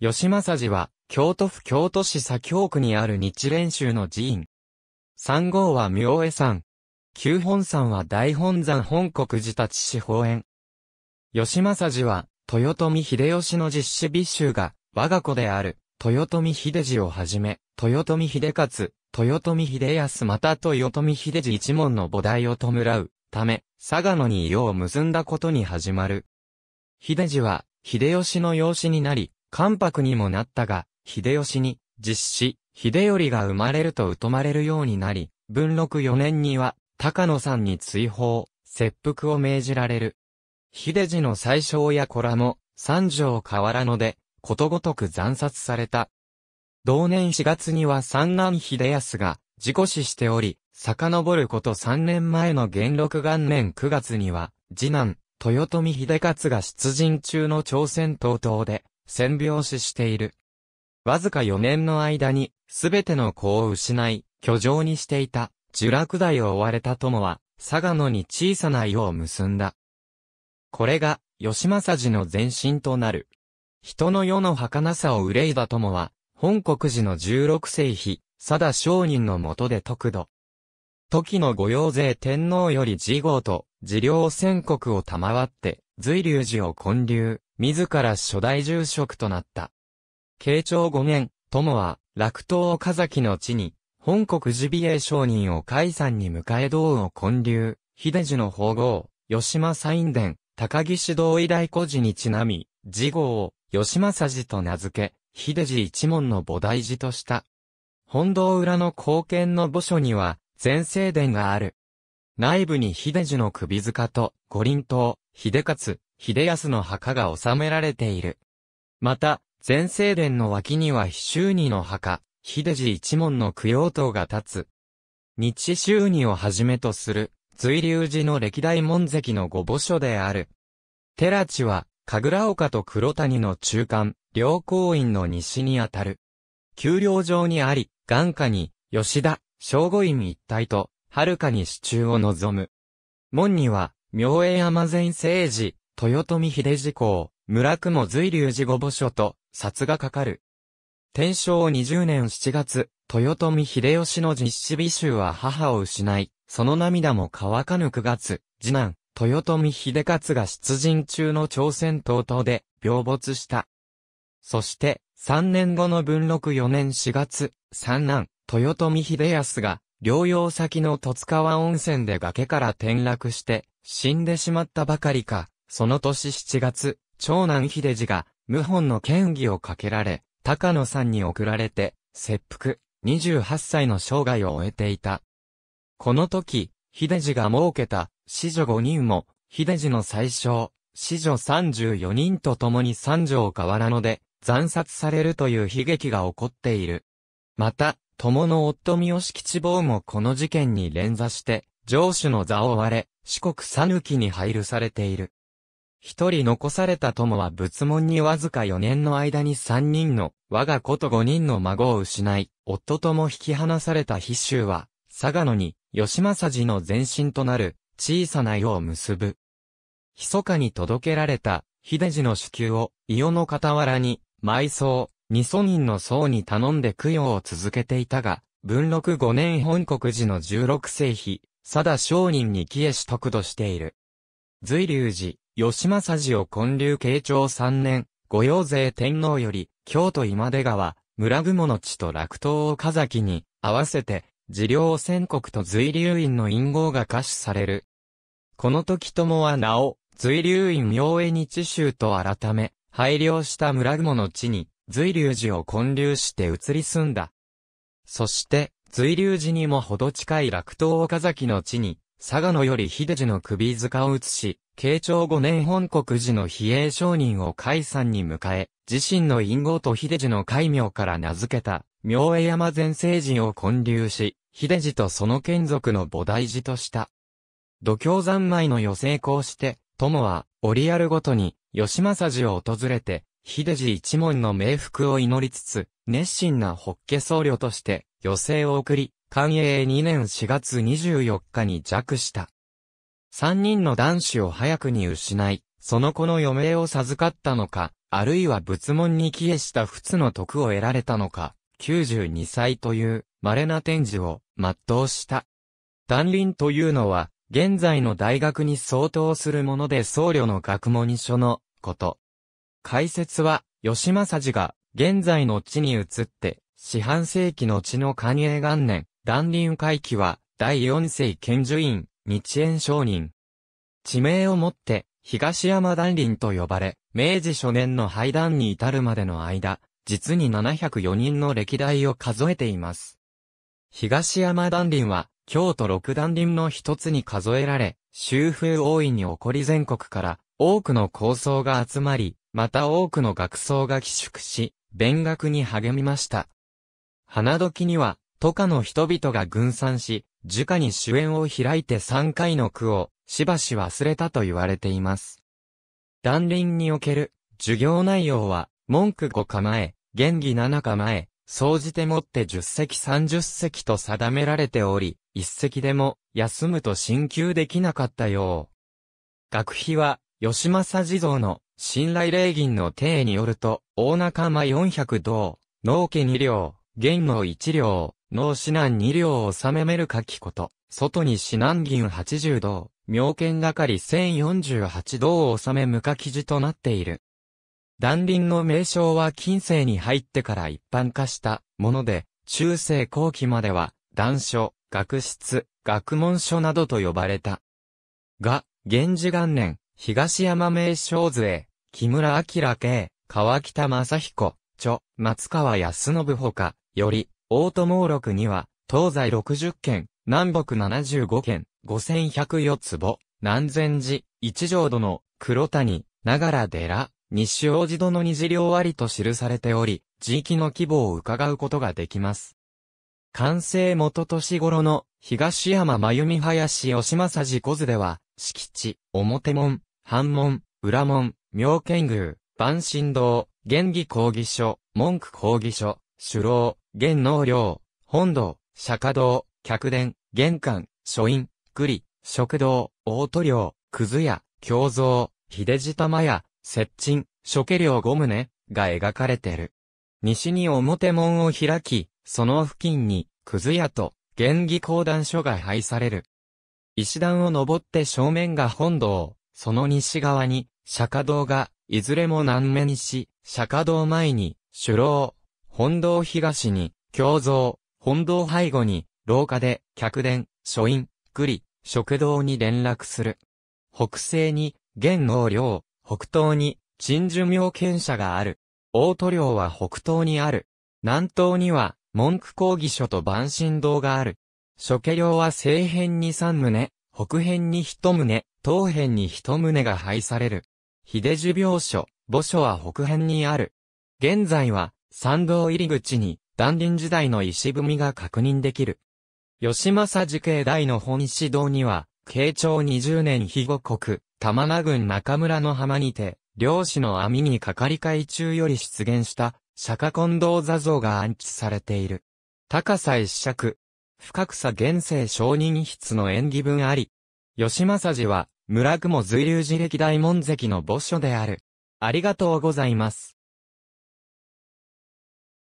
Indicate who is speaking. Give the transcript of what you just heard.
Speaker 1: 吉正寺は、京都府京都市左京区にある日蓮宗の寺院。三号は明恵山。九本山は大本山本国寺立市法園。吉正寺は、豊臣秀吉の実施美衆が、我が子である、豊臣秀治をはじめ、豊臣秀勝、豊臣秀康また豊臣秀治一門の母提を弔う、ため、佐賀野に世を結んだことに始まる。秀治は、秀吉の養子になり、関白にもなったが、秀吉に、実施、秀頼が生まれると疎まれるようになり、文禄4年には、高野山に追放、切腹を命じられる。秀次の最小や子らも、三条河原ので、ことごとく残殺された。同年4月には三男秀康が、事故死しており、遡ること3年前の元禄元年9月には、次男、豊臣秀勝が出陣中の朝鮮東東で、千病死している。わずか4年の間に、すべての子を失い、居城にしていた、樹落台を追われた友は、佐賀野に小さな世を結んだ。これが、吉政寺の前身となる。人の世の儚さを憂いだ友は、本国寺の十六世紀、佐田商人のもとで得度。時の御用税天皇より自号と、自領宣告を賜って、随流寺を建立。自ら初代住職となった。慶長5年、友は、楽東岡崎の地に、本国寺美栄商人を海山に迎え道を建立、秀樹の法号、吉政院殿、高木指導医大孤寺にちなみ、事号を、吉政寺と名付け、秀樹一門の菩提寺とした。本堂裏の貢献の墓所には、全盛殿がある。内部に秀樹の首塚と、五輪塔、秀勝、秀康の墓が収められている。また、前盛殿の脇には秘州二の墓、秀寺一門の供養塔が立つ。日修二をはじめとする、随流寺の歴代門跡の御墓所である。寺地は、神楽岡と黒谷の中間、両公院の西にあたる。丘陵上にあり、眼下に、吉田、正午院一帯と、遥かに支柱を望む。門には、明英山前聖寺、豊臣秀次公、村雲随流寺御墓所と、札がかかる。天正20年7月、豊臣秀吉の実施美衆は母を失い、その涙も乾かぬ9月、次男、豊臣秀勝が出陣中の朝鮮東東で、病没した。そして、3年後の文禄4年4月、三男、豊臣秀康が、療養先の十津川温泉で崖から転落して、死んでしまったばかりか、その年7月、長男秀次が、謀反の権威をかけられ、高野さんに送られて、切腹、28歳の生涯を終えていた。この時、秀次が設けた、子女5人も、秀次の最小、子女34人と共に三条河原野で、残殺されるという悲劇が起こっている。また、友の夫三好吉坊もこの事件に連座して、上主の座を割れ、四国讃岐に配慮されている。一人残された友は仏門にわずか四年の間に三人の我が子と五人の孫を失い、夫とも引き離された筆衆は、佐賀野に吉正寺の前身となる小さな世を結ぶ。密かに届けられた秀寺の支宮を伊予の傍らに埋葬、二祖人の僧に頼んで供養を続けていたが、文禄五年本国寺の十六世紀、佐田商人に帰依し得度している。随流寺、吉政を建立慶長三年、御用税天皇より、京都今出川、村雲の地と落東岡崎に、合わせて、寺領宣国と随流院の隠号が可視される。この時ともはなお、随流院明恵に地州と改め、廃慮した村雲の地に、随流寺を建立して移り住んだ。そして、随流寺にもほど近い落東岡崎の地に、佐賀のより秀治の首塚を移し、慶長5年本国寺の比叡商人を海山に迎え、自身の隠語と秀治の戒名から名付けた、明恵山前聖寺を建立し、秀治とその眷属の菩提寺とした。土俵三昧の余こうして、友は、オリアルごとに、吉政寺を訪れて、秀治一門の冥福を祈りつつ、熱心なッケ僧侶として、余生を送り、寛永2年4月24日に弱した。三人の男子を早くに失い、その子の余命を授かったのか、あるいは仏門に帰依した仏の徳を得られたのか、92歳という稀な展示を全うした。断輪というのは、現在の大学に相当するもので僧侶の学問書のこと。解説は、吉正治が、現在の地に移って、四半世紀の地の寛永元年、断輪回帰は、第四世賢寿院、日円商人。地名をもって、東山断輪と呼ばれ、明治初年の廃断に至るまでの間、実に704人の歴代を数えています。東山断輪は、京都六断輪の一つに数えられ、修風大いに起こり全国から多くの構想が集まり、また多くの学僧が寄宿し、勉学に励みました。花時には、都下の人々が群散し、樹家に主演を開いて3回の句を、しばし忘れたと言われています。断輪における、授業内容は、文句5構え、原義7構え、総じてもって10席30席と定められており、1席でも、休むと進級できなかったよう。学費は、吉政地蔵の信頼霊銀の定によると、大仲間400道、農家2両、元能1両、農指南2両を収めめる書きこと、外に指南銀80道、妙見係1048道を収め無書記事となっている。断輪の名称は近世に入ってから一般化したもので、中世後期までは、断書、学室、学問書などと呼ばれた。が、源氏元年、東山名称図へ、木村明慶、川北正彦、著、松川康信ほか、より、大友録には、東西六十軒、南北七五5五千百四つ坪、南禅寺、一条殿、黒谷、長良寺、西王子殿二次両りと記されており、地域の規模を伺うことができます。完成元年頃の東山真由美林吉正寺小図では、敷地、表門、半門、裏門、妙見宮、万神堂、元義講義所、文句講義所、首老、元能領、本堂、釈迦堂、客殿、玄関、書院、栗、食堂、大都領、くず屋、胸像、秀地玉屋、接鎮、諸家領五棟が描かれてる。西に表門を開き、その付近に、くず屋と、元義講談所が配される。石段を登って正面が本堂、その西側に、釈迦堂が、いずれも南面し、釈迦堂前に、首郎、本堂東に、胸像、本堂背後に、廊下で、客殿、書院、栗、食堂に連絡する。北西に、玄王領、北東に、陳寿妙見者がある。大都領は北東にある。南東には、文句講義所と万神堂がある。諸家領は西辺に三棟、北辺に一棟、東辺に一棟が配される。秀樹病所、墓所は北辺にある。現在は、参道入り口に、団林時代の石踏みが確認できる。吉政寺境大の本石堂には、慶長20年肥後国、玉名郡中村の浜にて、漁師の網にかかり会中より出現した、釈迦近藤座像が安置されている。高さ一尺。深草現世承認筆の演技文あり、吉正寺は、村雲随流寺歴代門跡の墓所である。ありがとうございます。